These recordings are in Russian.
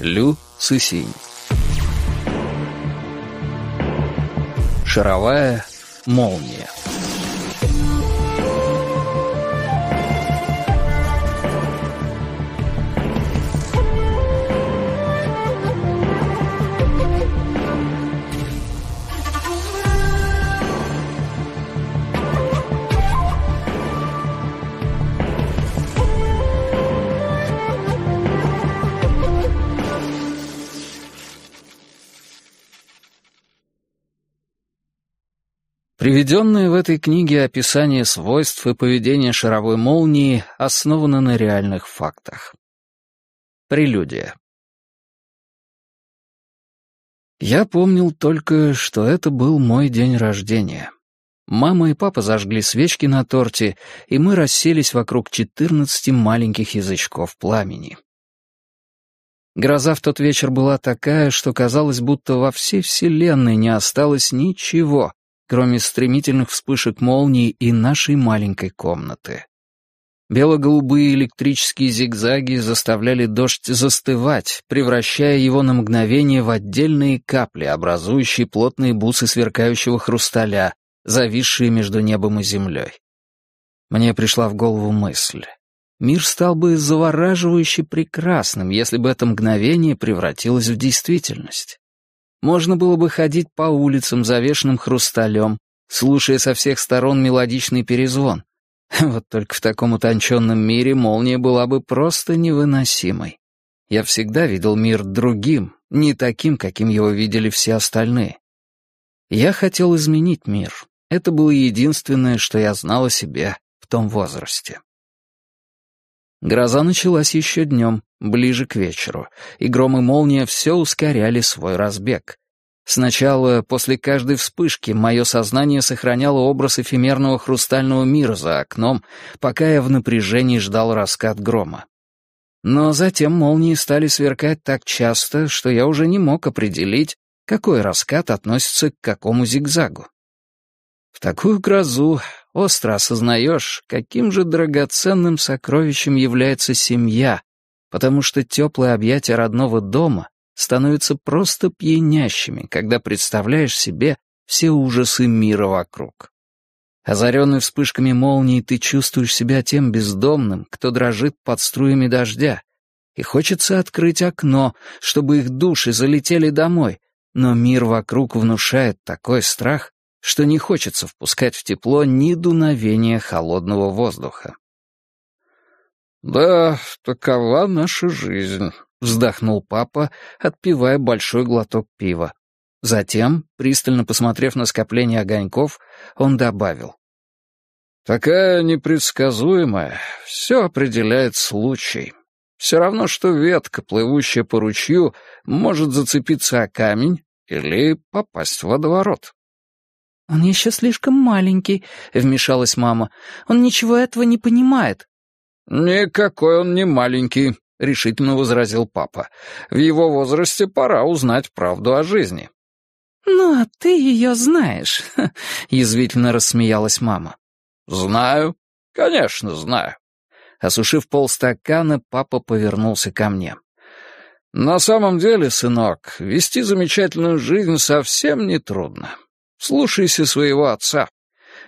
Лю Цисинь. Шаровая молния. Приведенные в этой книге описание свойств и поведения шаровой молнии основано на реальных фактах. Прелюдия. Я помнил только, что это был мой день рождения. Мама и папа зажгли свечки на торте, и мы расселись вокруг четырнадцати маленьких язычков пламени. Гроза в тот вечер была такая, что казалось, будто во всей вселенной не осталось ничего, кроме стремительных вспышек молний и нашей маленькой комнаты. Бело-голубые электрические зигзаги заставляли дождь застывать, превращая его на мгновение в отдельные капли, образующие плотные бусы сверкающего хрусталя, зависшие между небом и землей. Мне пришла в голову мысль. Мир стал бы завораживающе прекрасным, если бы это мгновение превратилось в действительность. Можно было бы ходить по улицам, завешенным хрусталем, слушая со всех сторон мелодичный перезвон. Вот только в таком утонченном мире молния была бы просто невыносимой. Я всегда видел мир другим, не таким, каким его видели все остальные. Я хотел изменить мир. Это было единственное, что я знал о себе в том возрасте. Гроза началась еще днем, ближе к вечеру, и гром и молния все ускоряли свой разбег. Сначала, после каждой вспышки, мое сознание сохраняло образ эфемерного хрустального мира за окном, пока я в напряжении ждал раскат грома. Но затем молнии стали сверкать так часто, что я уже не мог определить, какой раскат относится к какому зигзагу. В такую грозу остро осознаешь, каким же драгоценным сокровищем является семья, потому что теплые объятия родного дома становятся просто пьянящими, когда представляешь себе все ужасы мира вокруг. Озаренный вспышками молнии, ты чувствуешь себя тем бездомным, кто дрожит под струями дождя, и хочется открыть окно, чтобы их души залетели домой, но мир вокруг внушает такой страх, что не хочется впускать в тепло ни дуновения холодного воздуха. «Да, такова наша жизнь», — вздохнул папа, отпивая большой глоток пива. Затем, пристально посмотрев на скопление огоньков, он добавил. «Такая непредсказуемая, все определяет случай. Все равно, что ветка, плывущая по ручью, может зацепиться о камень или попасть в водоворот». «Он еще слишком маленький», — вмешалась мама. «Он ничего этого не понимает». «Никакой он не маленький», — решительно возразил папа. «В его возрасте пора узнать правду о жизни». «Ну, а ты ее знаешь», — язвительно рассмеялась мама. «Знаю. Конечно, знаю». Осушив полстакана, папа повернулся ко мне. «На самом деле, сынок, вести замечательную жизнь совсем нетрудно. Слушайся своего отца.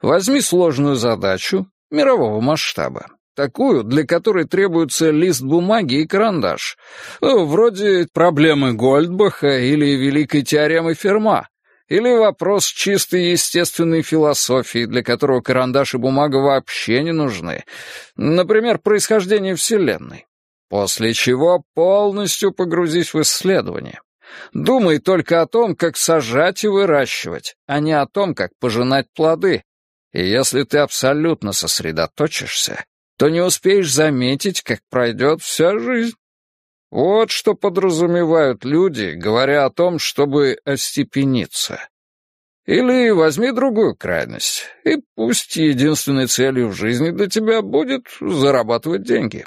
Возьми сложную задачу мирового масштаба, такую, для которой требуется лист бумаги и карандаш, э, вроде проблемы Гольдбаха или великой теоремы Ферма, или вопрос чистой естественной философии, для которого карандаш и бумага вообще не нужны, например, происхождение Вселенной, после чего полностью погрузись в исследование. Думай только о том, как сажать и выращивать, а не о том, как пожинать плоды. И если ты абсолютно сосредоточишься, то не успеешь заметить, как пройдет вся жизнь. Вот что подразумевают люди, говоря о том, чтобы остепениться. Или возьми другую крайность, и пусть единственной целью в жизни для тебя будет зарабатывать деньги.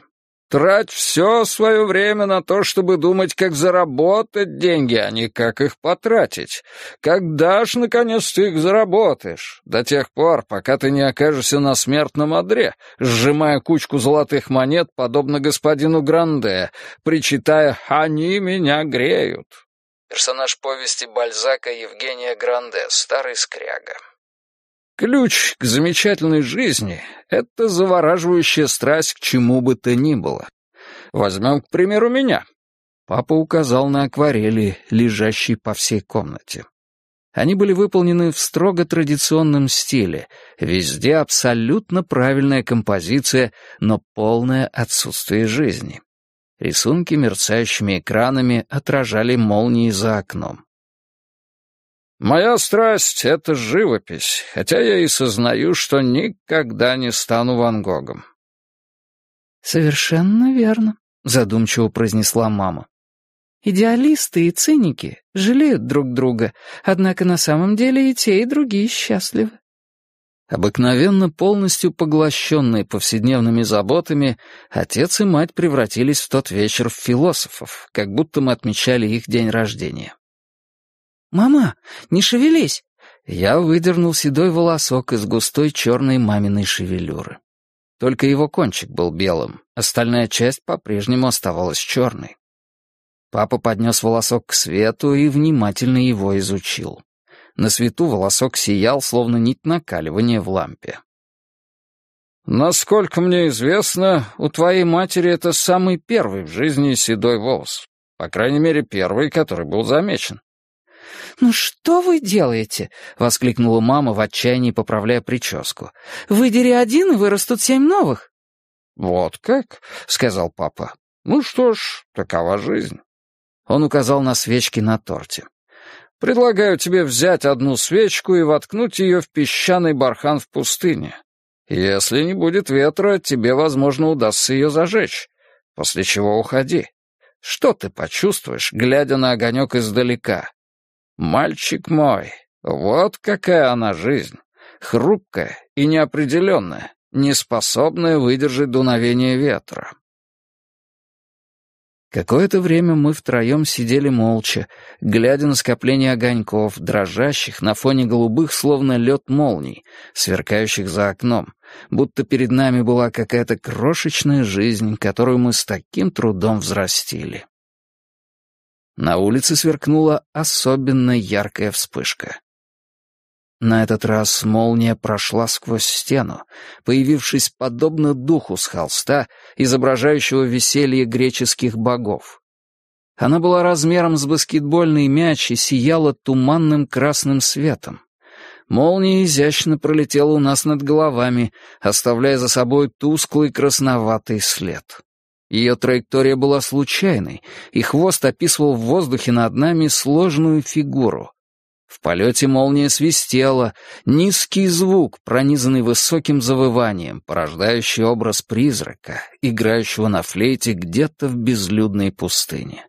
Трать все свое время на то, чтобы думать, как заработать деньги, а не как их потратить. Когда ж, наконец, ты их заработаешь? До тех пор, пока ты не окажешься на смертном одре, сжимая кучку золотых монет, подобно господину Гранде, причитая «они меня греют». Персонаж повести Бальзака Евгения Гранде «Старый скряга». Ключ к замечательной жизни — это завораживающая страсть к чему бы то ни было. Возьмем, к примеру, меня. Папа указал на акварели, лежащие по всей комнате. Они были выполнены в строго традиционном стиле, везде абсолютно правильная композиция, но полное отсутствие жизни. Рисунки мерцающими экранами отражали молнии за окном. Моя страсть — это живопись, хотя я и сознаю, что никогда не стану Ван Гогом». «Совершенно верно», — задумчиво произнесла мама. «Идеалисты и циники жалеют друг друга, однако на самом деле и те, и другие счастливы». Обыкновенно полностью поглощенные повседневными заботами, отец и мать превратились в тот вечер в философов, как будто мы отмечали их день рождения. «Мама, не шевелись!» Я выдернул седой волосок из густой черной маминой шевелюры. Только его кончик был белым, остальная часть по-прежнему оставалась черной. Папа поднес волосок к свету и внимательно его изучил. На свету волосок сиял, словно нить накаливания в лампе. «Насколько мне известно, у твоей матери это самый первый в жизни седой волос. По крайней мере, первый, который был замечен. «Ну что вы делаете?» — воскликнула мама в отчаянии, поправляя прическу. «Выдери один, и вырастут семь новых». «Вот как?» — сказал папа. «Ну что ж, такова жизнь». Он указал на свечки на торте. «Предлагаю тебе взять одну свечку и воткнуть ее в песчаный бархан в пустыне. Если не будет ветра, тебе, возможно, удастся ее зажечь, после чего уходи. Что ты почувствуешь, глядя на огонек издалека?» «Мальчик мой, вот какая она жизнь! Хрупкая и неопределенная, неспособная выдержать дуновение ветра». Какое-то время мы втроем сидели молча, глядя на скопление огоньков, дрожащих на фоне голубых, словно лед молний, сверкающих за окном, будто перед нами была какая-то крошечная жизнь, которую мы с таким трудом взрастили. На улице сверкнула особенно яркая вспышка. На этот раз молния прошла сквозь стену, появившись подобно духу с холста, изображающего веселье греческих богов. Она была размером с баскетбольный мяч и сияла туманным красным светом. Молния изящно пролетела у нас над головами, оставляя за собой тусклый красноватый след. Ее траектория была случайной, и хвост описывал в воздухе над нами сложную фигуру. В полете молния свистела, низкий звук, пронизанный высоким завыванием, порождающий образ призрака, играющего на флейте где-то в безлюдной пустыне.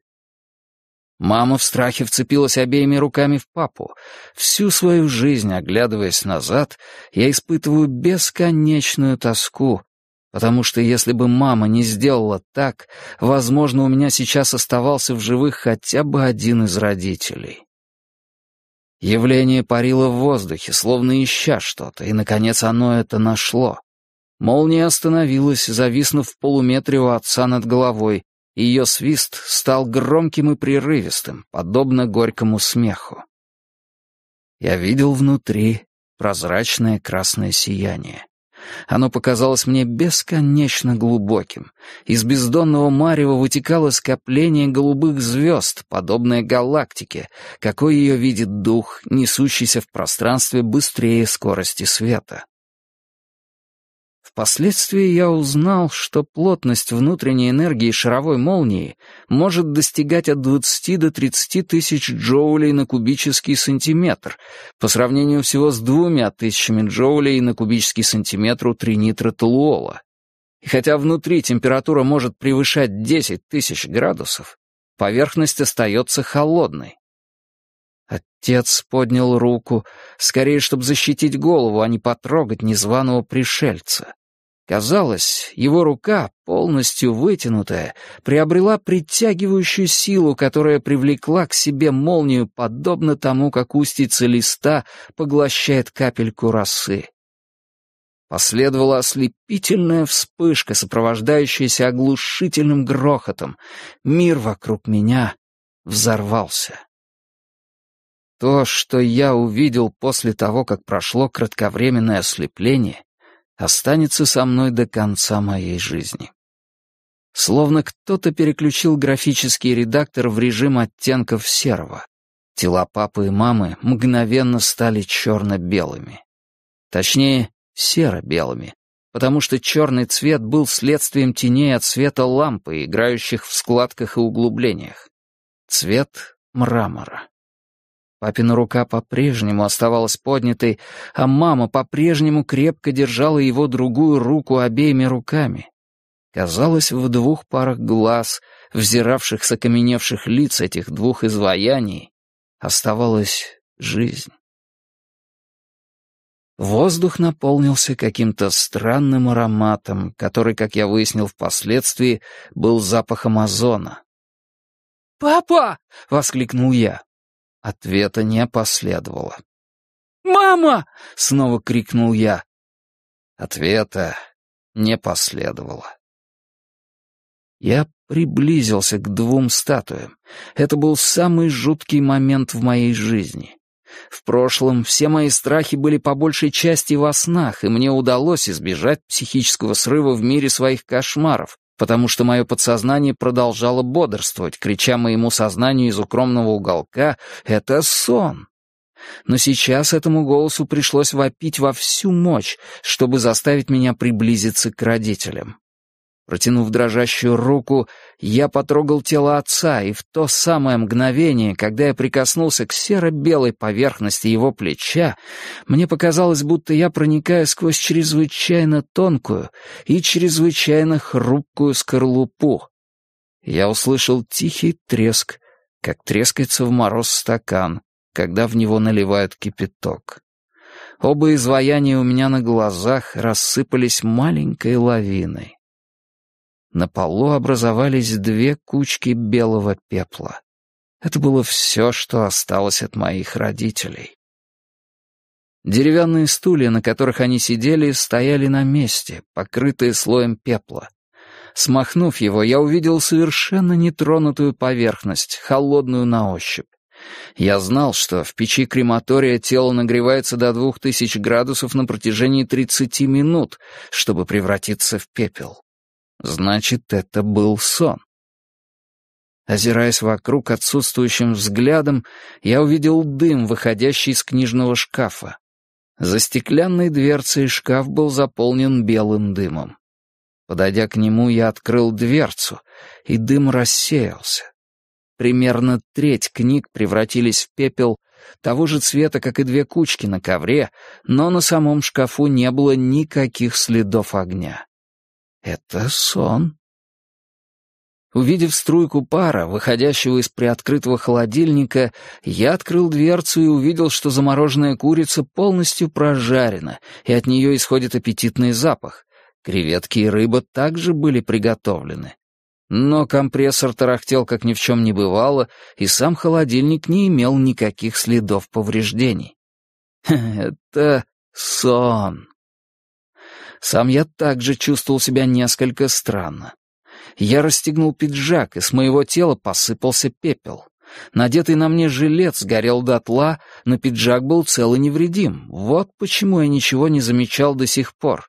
Мама в страхе вцепилась обеими руками в папу. Всю свою жизнь, оглядываясь назад, я испытываю бесконечную тоску потому что если бы мама не сделала так, возможно, у меня сейчас оставался в живых хотя бы один из родителей. Явление парило в воздухе, словно ища что-то, и, наконец, оно это нашло. Молния остановилась, зависнув в полуметре у отца над головой, и ее свист стал громким и прерывистым, подобно горькому смеху. Я видел внутри прозрачное красное сияние. Оно показалось мне бесконечно глубоким. Из бездонного марева вытекало скопление голубых звезд, подобное галактике, какой ее видит дух, несущийся в пространстве быстрее скорости света. Впоследствии я узнал, что плотность внутренней энергии шаровой молнии может достигать от 20 до 30 тысяч джоулей на кубический сантиметр, по сравнению всего с двумя тысячами джоулей на кубический сантиметр у тринитротолуола. И хотя внутри температура может превышать 10 тысяч градусов, поверхность остается холодной. Отец поднял руку, скорее, чтобы защитить голову, а не потрогать незваного пришельца. Казалось, его рука, полностью вытянутая, приобрела притягивающую силу, которая привлекла к себе молнию, подобно тому, как устица листа поглощает капельку росы. Последовала ослепительная вспышка, сопровождающаяся оглушительным грохотом. Мир вокруг меня взорвался. То, что я увидел после того, как прошло кратковременное ослепление, останется со мной до конца моей жизни. Словно кто-то переключил графический редактор в режим оттенков серого. Тела папы и мамы мгновенно стали черно-белыми. Точнее, серо-белыми, потому что черный цвет был следствием теней от света лампы, играющих в складках и углублениях. Цвет мрамора. Папина рука по-прежнему оставалась поднятой, а мама по-прежнему крепко держала его другую руку обеими руками. Казалось, в двух парах глаз, взиравших с окаменевших лиц этих двух изваяний, оставалась жизнь. Воздух наполнился каким-то странным ароматом, который, как я выяснил впоследствии, был запахом озона. «Папа!» — воскликнул я. Ответа не последовало. «Мама!» — снова крикнул я. Ответа не последовало. Я приблизился к двум статуям. Это был самый жуткий момент в моей жизни. В прошлом все мои страхи были по большей части во снах, и мне удалось избежать психического срыва в мире своих кошмаров потому что мое подсознание продолжало бодрствовать, крича моему сознанию из укромного уголка «Это сон!». Но сейчас этому голосу пришлось вопить во всю мощь, чтобы заставить меня приблизиться к родителям. Протянув дрожащую руку, я потрогал тело отца, и в то самое мгновение, когда я прикоснулся к серо-белой поверхности его плеча, мне показалось, будто я проникаю сквозь чрезвычайно тонкую и чрезвычайно хрупкую скорлупу. Я услышал тихий треск, как трескается в мороз стакан, когда в него наливают кипяток. Оба изваяния у меня на глазах рассыпались маленькой лавиной на полу образовались две кучки белого пепла. Это было все, что осталось от моих родителей. Деревянные стулья, на которых они сидели, стояли на месте, покрытые слоем пепла. Смахнув его, я увидел совершенно нетронутую поверхность, холодную на ощупь. Я знал, что в печи крематория тело нагревается до двух тысяч градусов на протяжении тридцати минут, чтобы превратиться в пепел. Значит, это был сон. Озираясь вокруг отсутствующим взглядом, я увидел дым, выходящий из книжного шкафа. За стеклянной дверцей шкаф был заполнен белым дымом. Подойдя к нему, я открыл дверцу, и дым рассеялся. Примерно треть книг превратились в пепел того же цвета, как и две кучки на ковре, но на самом шкафу не было никаких следов огня. Это сон. Увидев струйку пара, выходящего из приоткрытого холодильника, я открыл дверцу и увидел, что замороженная курица полностью прожарена, и от нее исходит аппетитный запах. Креветки и рыба также были приготовлены. Но компрессор тарахтел, как ни в чем не бывало, и сам холодильник не имел никаких следов повреждений. Это сон. Сам я также чувствовал себя несколько странно. Я расстегнул пиджак, и с моего тела посыпался пепел. Надетый на мне жилет сгорел дотла, но пиджак был цел и невредим. Вот почему я ничего не замечал до сих пор.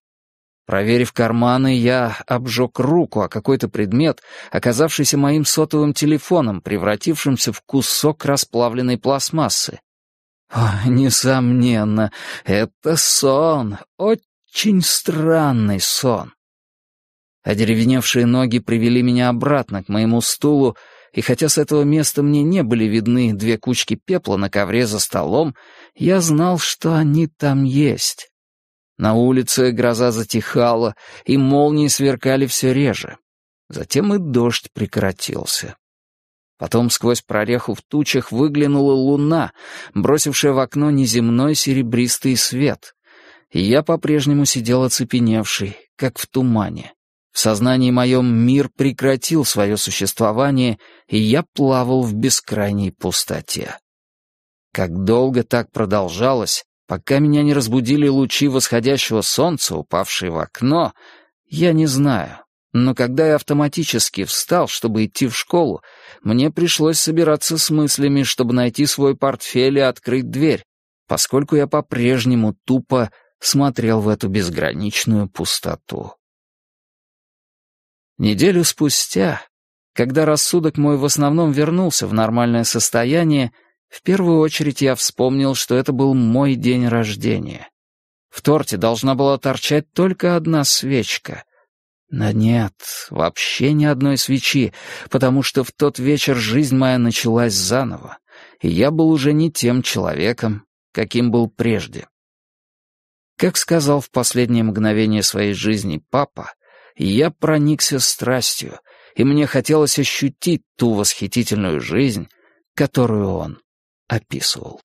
Проверив карманы, я обжег руку о какой-то предмет, оказавшийся моим сотовым телефоном, превратившимся в кусок расплавленной пластмассы. О, несомненно, это сон, очень очень странный сон. Одеревеневшие ноги привели меня обратно к моему стулу, и хотя с этого места мне не были видны две кучки пепла на ковре за столом, я знал, что они там есть. На улице гроза затихала, и молнии сверкали все реже. Затем и дождь прекратился. Потом сквозь прореху в тучах выглянула луна, бросившая в окно неземной серебристый свет я по-прежнему сидел оцепеневший, как в тумане. В сознании моем мир прекратил свое существование, и я плавал в бескрайней пустоте. Как долго так продолжалось, пока меня не разбудили лучи восходящего солнца, упавшие в окно, я не знаю. Но когда я автоматически встал, чтобы идти в школу, мне пришлось собираться с мыслями, чтобы найти свой портфель и открыть дверь, поскольку я по-прежнему тупо смотрел в эту безграничную пустоту. Неделю спустя, когда рассудок мой в основном вернулся в нормальное состояние, в первую очередь я вспомнил, что это был мой день рождения. В торте должна была торчать только одна свечка. Но нет, вообще ни одной свечи, потому что в тот вечер жизнь моя началась заново, и я был уже не тем человеком, каким был прежде. Как сказал в последние мгновения своей жизни папа, я проникся страстью, и мне хотелось ощутить ту восхитительную жизнь, которую он описывал.